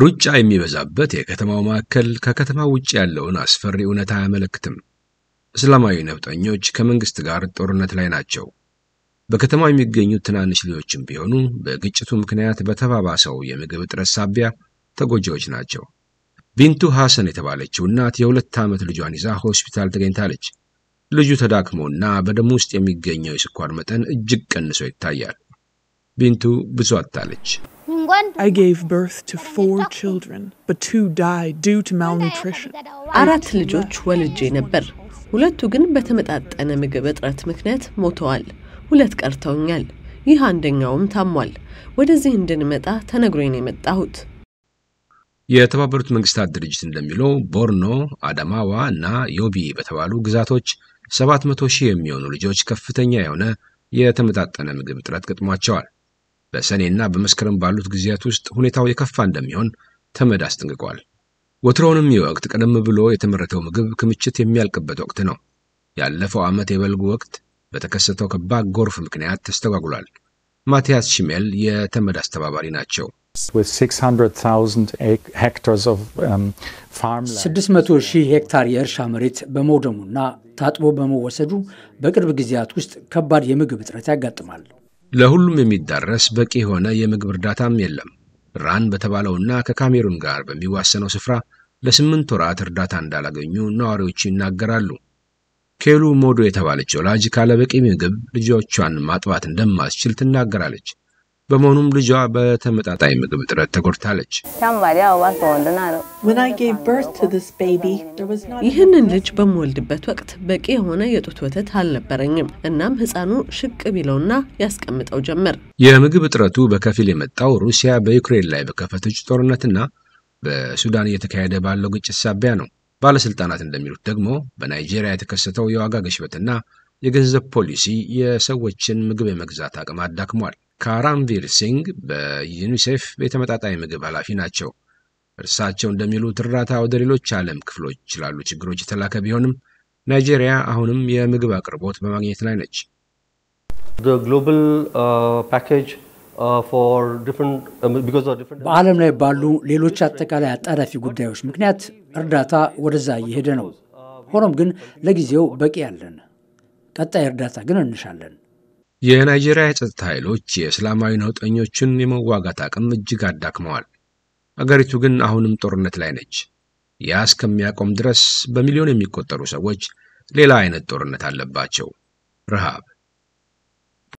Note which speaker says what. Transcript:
Speaker 1: ሩጫ የሚበዛበት የከተማው ማዕከል ከከተማው ውጭ ያለውን አስፈሪ እውነት አያመለክትም። እስላማዊ ነውጠኞች ከመንግሥት ጋር ጦርነት ላይ ናቸው። በከተማው የሚገኙ ትናንሽ ልጆችም ቢሆኑ በግጭቱ ምክንያት በተባባሰው የምግብ እጥረት ሳቢያ ተጎጂዎች ናቸው። ቢንቱ ሐሰን የተባለችው እናት የሁለት ዓመት ልጇን ይዛ ሆስፒታል ተገኝታለች። ልጁ ተዳክሞና በደሙ ውስጥ የሚገኘው የስኳር መጠን እጅግ ቀንሶ ይታያል። ቢንቱ ብዙ አጥታለች።
Speaker 2: I gave birth to four አራት ልጆች ወልጄ ነበር። ሁለቱ ግን በተመጣጠነ ምግብ እጥረት ምክንያት ሞተዋል። ሁለት ቀርተውኛል። ይህ አንደኛውም ታሟል። ወደዚህ እንድንመጣ ተነግሮኝ የመጣሁት።
Speaker 1: የተባበሩት መንግስታት ድርጅት እንደሚለው ቦርኖ፣ አዳማዋ እና ዮቢ በተባሉ ግዛቶች 700 ሺህ የሚሆኑ ልጆች ከፍተኛ የሆነ የተመጣጠነ ምግብ እጥረት ገጥሟቸዋል። በሰኔና በመስከረም ባሉት ጊዜያት ውስጥ ሁኔታው የከፋ እንደሚሆን ተመድ አስጠንቅቋል። ወትሮውንም የወቅት ቀደም ብሎ የተመረተው ምግብ ክምችት የሚያልቅበት ወቅት ነው። ያለፈው ዓመት የበልጉ ወቅት በተከሰተው ከባድ ጎርፍ ምክንያት ተስተጓጉሏል። ማቲያስ ሽሜል የተመድ አስተባባሪ ናቸው።
Speaker 3: um, ስድስት ሺህ ሄክታር የእርሻ መሬት በመውደሙና ታጥቦ በመወሰዱ በቅርብ ጊዜያት ውስጥ ከባድ የምግብ እጥረት ያጋጥማል።
Speaker 1: ለሁሉም የሚዳረስ በቂ የሆነ የምግብ እርዳታም የለም። ራን በተባለውና ከካሜሩን ጋር በሚዋሰነው ስፍራ ለስምንት ወራት እርዳታ እንዳላገኙ ነዋሪዎቹ ይናገራሉ። ኬሉ ሞዶ የተባለች ወላጅ ካለበቂ ምግብ ልጆቿን ማጥባት እንደማትችል ትናገራለች። በመሆኑም ልጇ በተመጣጣኝ ምግብ እጥረት ተጎድታለች።
Speaker 2: ይህንን ልጅ በምወልድበት ወቅት በቂ የሆነ የጡት ወተት አልነበረኝም። እናም ሕፃኑ ሽቅ ቢለውና ያስቀምጠው ጀመር።
Speaker 1: የምግብ እጥረቱ በከፊል የመጣው ሩሲያ በዩክሬን ላይ በከፈተች ጦርነትና በሱዳን እየተካሄደ ባለው ግጭት ሳቢያ ነው። ባለስልጣናት እንደሚሉት ደግሞ በናይጄሪያ የተከሰተው የዋጋ ግሽበትና የገንዘብ ፖሊሲ የሰዎችን ምግብ የመግዛት አቅም አዳክሟል። ካራምቪር ሲንግ በዩኒሴፍ የተመጣጣኝ ምግብ ኃላፊ ናቸው። እርሳቸው እንደሚሉት እርዳታ ወደ ሌሎች ዓለም ክፍሎች ላሉ ችግሮች የተላከ ቢሆንም ናይጄሪያ አሁንም የምግብ አቅርቦት በማግኘት ላይ ነች።
Speaker 3: uh, uh, uh, በዓለም ላይ ባሉ ሌሎች አጠቃላይ አጣዳፊ ጉዳዮች ምክንያት እርዳታ ወደዛ እየሄደ ነው። ሆኖም ግን ለጊዜው በቂ ያለን፣ ቀጣይ እርዳታ ግን እንሻለን።
Speaker 1: የናይጄሪያ የጸጥታ ኃይሎች የእስላማዊ ነውጠኞችን የመዋጋት አቅም እጅግ አዳክመዋል። አገሪቱ ግን አሁንም ጦርነት ላይ ነች። ያ እስከሚያቆም ድረስ በሚሊዮን የሚቆጠሩ ሰዎች ሌላ አይነት ጦርነት አለባቸው፣ ረሃብ